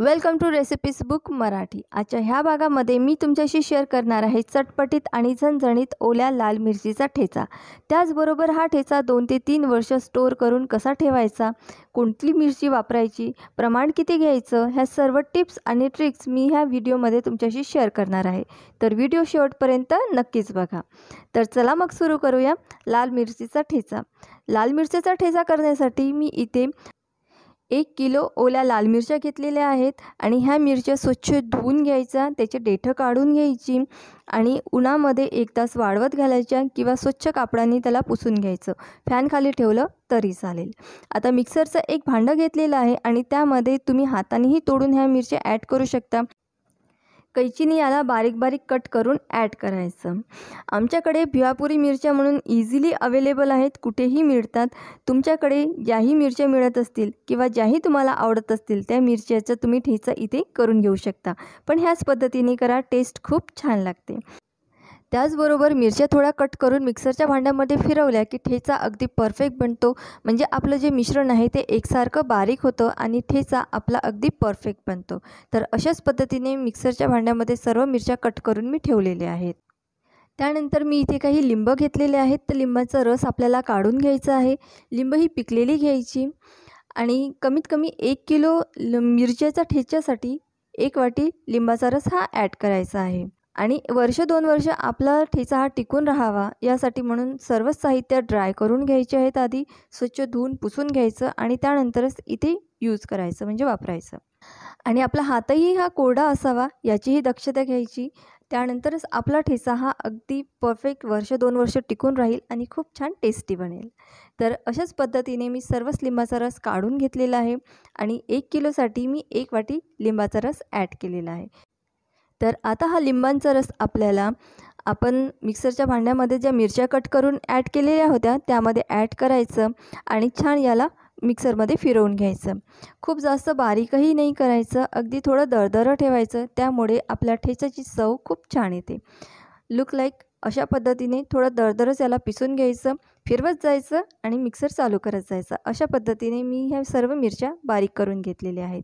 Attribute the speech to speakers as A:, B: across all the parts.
A: welcome to recipes book Marathi आजच्या ह्या भागामध्ये मी तुमच्याशी शेअर करणार आहे चटपटीत आणि झणझणीत ओल्या लाल मिरचीचा ठेचा त्याचबरोबर हा ठेचा दोन ते तीन वर्ष स्टोअर करून कसा ठेवायचा कोणती मिरची वापरायची प्रमाण किती घ्यायचं ह्या सर्व टिप्स आणि ट्रिक्स मी ह्या व्हिडिओमध्ये तुमच्याशी शेअर करणार आहे तर व्हिडिओ शेवटपर्यंत नक्कीच बघा तर चला मग सुरू करूया लाल मिरचीचा ठेचा लाल मिरचीचा ठेचा करण्यासाठी मी इथे एक किलो ओल्या लाल मिरच्या घेतलेल्या आहेत आणि ह्या मिरच्या स्वच्छ धुवून घ्यायच्या त्याचे डेठं काढून घ्यायची आणि उन्हामध्ये एक तास वाळवत घालायच्या किंवा स्वच्छ कापडाने त्याला पुसून घ्यायचं फॅन खाली ठेवलं तरी चालेल आता मिक्सरचं एक भांडं घेतलेलं आहे आणि त्यामध्ये तुम्ही हातानेही तोडून ह्या मिरच्या ॲड करू शकता कैचीने याला बारीक बारीक कट करून ॲड करायचं आमच्याकडे भिवापुरी मिरच्या म्हणून इझिली अवेलेबल आहेत कुठेही मिळतात तुमच्याकडे ज्याही मिरच्या मिळत असतील किंवा ज्याही तुम्हाला आवडत असतील त्या मिरच्याचं तुम्ही ठेचा इथे करून घेऊ शकता पण ह्याच पद्धतीने करा टेस्ट खूप छान लागते त्याचबरोबर मिरच्या थोड्या कट करून मिक्सरच्या भांड्यामध्ये फिरवल्या की ठेचा अगदी परफेक्ट बनतो म्हणजे आपलं जे मिश्रण आहे ते एकसारखं बारीक होतं आणि ठेचा आपला अगदी परफेक्ट बनतो तर अशाच पद्धतीने मिक्सरच्या भांड्यामध्ये सर्व मिरच्या कट करून मी ठेवलेले आहेत त्यानंतर मी इथे काही लिंब घेतलेले आहेत तर लिंबाचा रस आपल्याला काढून घ्यायचा आहे लिंब ही पिकलेली घ्यायची आणि कमीत कमी एक किलो मिरच्याचा ठेच्यासाठी एक वाटी लिंबाचा रस हा ॲड करायचा आहे आणि वर्ष दोन वर्ष आपला ठेचा हा टिकून राहावा यासाठी म्हणून सर्वच साहित्य ड्राय करून घ्यायचे आहेत आधी स्वच्छ धुवून पुसून घ्यायचं आणि त्यानंतरच इथे यूज करायचं म्हणजे वापरायचं आणि आपला हातही हा कोरडा असावा याचीही दक्षता घ्यायची त्यानंतरच आपला ठेचा हा अगदी परफेक्ट वर्ष दोन वर्ष टिकून राहील आणि खूप छान टेस्टी बनेल तर अशाच पद्धतीने मी सर्वच लिंबाचा रस काढून घेतलेला आहे आणि एक किलोसाठी मी एक वाटी लिंबाचा रस ॲड केलेला आहे तर आता हा लिंबांचा रस आपल्याला आपण मिक्सरच्या भांड्यामध्ये ज्या मिरच्या कट करून ॲड केलेल्या होत्या त्यामध्ये ॲड करायचं आणि छान याला मिक्सरमध्ये फिरवून घ्यायचं खूप जास्त बारीकही नाही करायचं अगदी थोडं दरदरं ठेवायचं त्यामुळे आपल्या ठेचाची चव खूप छान येते लुक लाईक अशा पद्धतीने थोडं दरदरच याला पिसून घ्यायचं फिरवत जायचं आणि मिक्सर चालू करत जायचं अशा पद्धतीने मी ह्या सर्व मिरच्या बारीक करून घेतलेल्या आहेत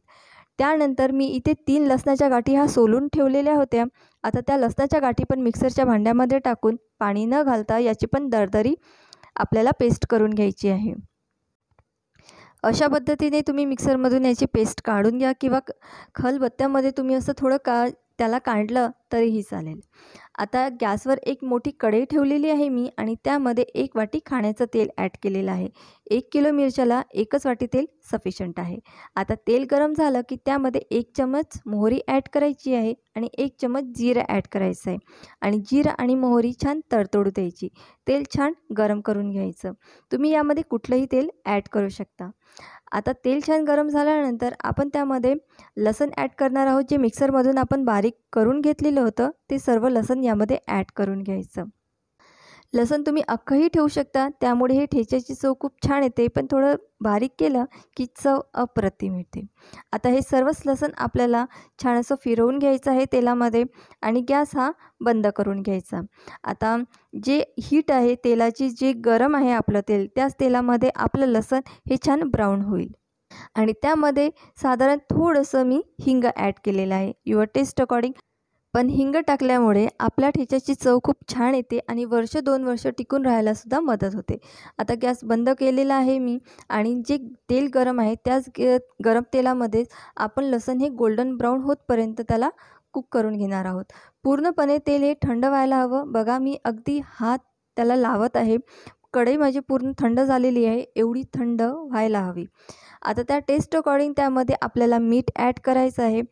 A: त्यानंतर मी इथे तीन लसणाच्या गाठी ह्या सोलून ठेवलेल्या होत्या आता त्या लसणाच्या गाठी पण मिक्सरच्या भांड्यामध्ये टाकून पाणी न घालता याची पण दरदरी आपल्याला पेस्ट करून घ्यायची आहे अशा पद्धतीने तुम्ही मिक्सरमधून याची पेस्ट काढून घ्या किंवा खलबत्त्यामध्ये तुम्ही असं थोडं का त्याला काढलं तरीही चालेल आता गॅसवर एक मोठी कढई ठेवलेली आहे मी आणि त्यामध्ये एक वाटी खाण्याचं तेल ॲड केलेलं आहे एक किलो मिरच्याला एकच वाटी तेल सफिशंट आहे आता तेल गरम झालं की त्यामध्ये एक चमच मोहरी ॲड करायची आहे आणि एक चमच जिरं ॲड करायचं आहे आणि जिरं आणि मोहरी छान तडतडू द्यायची तेल छान गरम करून घ्यायचं तुम्ही यामध्ये कुठलंही तेल ॲड करू शकता आता तेल छान गरम झाल्यानंतर आपण त्यामध्ये लसण ॲड करणार आहोत जे मिक्सरमधून आपण बारीक करून घेतलेलं होतं ते सर्व लसण यामध्ये ॲड करून घ्यायचं लसण तुम्ही अख्खंही ठेवू शकता त्यामुळे हे ठेच्याची चव खूप छान येते पण थोडं बारीक केलं की चव अप्रतिम येते आता हे सर्वच लसण आपल्याला छान असं फिरवून घ्यायचं आहे तेलामध्ये आणि गॅस हा बंद करून घ्यायचा आता जे हीट आहे तेलाची जे गरम आहे आपलं तेल त्याच तेलामध्ये आपलं लसण हे छान ब्राऊन होईल आणि त्यामध्ये साधारण थोडंसं मी हिंग ॲड केलेलं आहे युअर टेस्ट अकॉर्डिंग पण हिंग टाकल्यामुळे आपल्या ठेच्याची चव खूप छान येते आणि वर्ष दोन वर्ष टिकून राहायलासुद्धा मदत होते आता गॅस बंद केलेला आहे मी आणि जे तेल गरम आहे त्याच गरम तेलामध्ये आपण लसण हे गोल्डन ब्राऊन होतपर्यंत त्याला कुक करून घेणार आहोत पूर्णपणे तेल हे थंड व्हायला हवं बघा मी अगदी हात त्याला लावत आहे कढई माझी पूर्ण थंड झालेली आहे एवढी थंड व्हायला हवी आता त्या टेस्ट अकॉर्डिंग त्यामध्ये आपल्याला मीठ ॲड करायचं आहे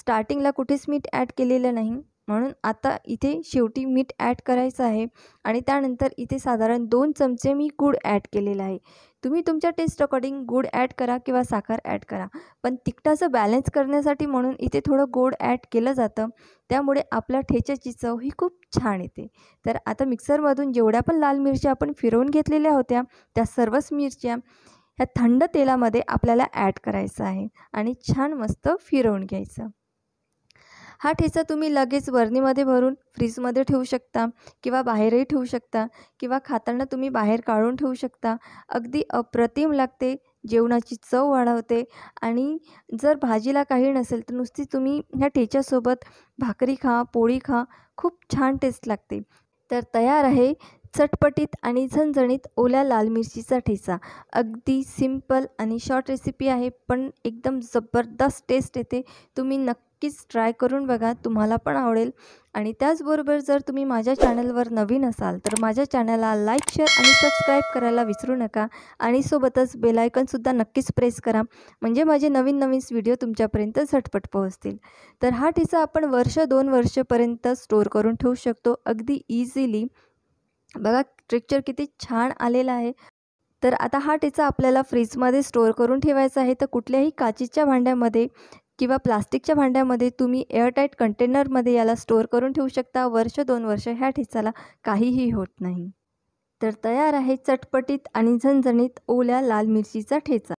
A: स्टार्टिंगला कुठेच मीठ ॲड केलेलं नाही म्हणून आता इथे शेवटी मीठ ॲड करायचं आहे आणि त्यानंतर इथे साधारण दोन चमचे मी गूळ ॲड केलेलं आहे तुम्ही तुमच्या टेस्ट अकॉर्डिंग गूळ ॲड करा किंवा साखर ॲड करा पण तिखटाचं बॅलन्स करण्यासाठी म्हणून इथे थोडं गोड ॲड केलं जातं त्यामुळे आपल्या ठेच्याची चव ही खूप छान येते तर आता मिक्सरमधून जेवढ्या पण लाल मिरच्या आपण फिरवून घेतलेल्या होत्या त्या सर्वच मिरच्या ह्या थंड तेलामध्ये आपल्याला ॲड करायचं आहे आणि छान मस्त फिरवून घ्यायचं हा ठेचा तुम्ही लगेच वर्णीमध्ये भरून फ्रीजमध्ये ठेवू शकता किंवा बाहेरही ठेवू शकता किंवा खाताना तुम्ही बाहेर काढून ठेवू शकता अगदी अप्रतिम लागते जेवणाची चव वाढवते आणि जर भाजीला काही नसेल तर नुसती तुम्ही ह्या ठेच्यासोबत भाकरी खा पोळी खा खूप छान टेस्ट लागते तर तयार आहे चटपटीत आणि झणझणीत ओल्या लाल मिरचीचा ठेचा अगदी सिम्पल आणि शॉर्ट रेसिपी आहे पण एकदम जबरदस्त टेस्ट येते तुम्ही नक्कीच ट्राय करून बघा तुम्हाला पण आवडेल आणि त्याचबरोबर जर तुम्ही माझ्या चॅनलवर नवीन असाल तर माझ्या चॅनलला लाईक शेअर आणि सबस्क्राईब करायला विसरू नका आणि सोबतच बेलायकनसुद्धा नक्कीच प्रेस करा म्हणजे माझे नवीन नवीन व्हिडिओ तुमच्यापर्यंत झटपट पोहोचतील तर हा ठेचा आपण वर्ष दोन वर्षपर्यंत स्टोअर करून ठेवू शकतो अगदी इझिली बघा टेक्चर किती छान आलेला आहे तर आता हा ठेचा आपल्याला फ्रीजमध्ये स्टोअर करून ठेवायचा आहे तर कुठल्याही काचीच्या भांड्यामध्ये किंवा प्लास्टिकच्या भांड्यामध्ये तुम्ही एअरटाईट कंटेनरमध्ये याला स्टोअर करून ठेवू शकता वर्ष दोन वर्ष ह्या ठेचाला काहीही होत नाही तर तयार आहे चटपटीत आणि झणझणीत ओल्या लाल मिरचीचा ठेचा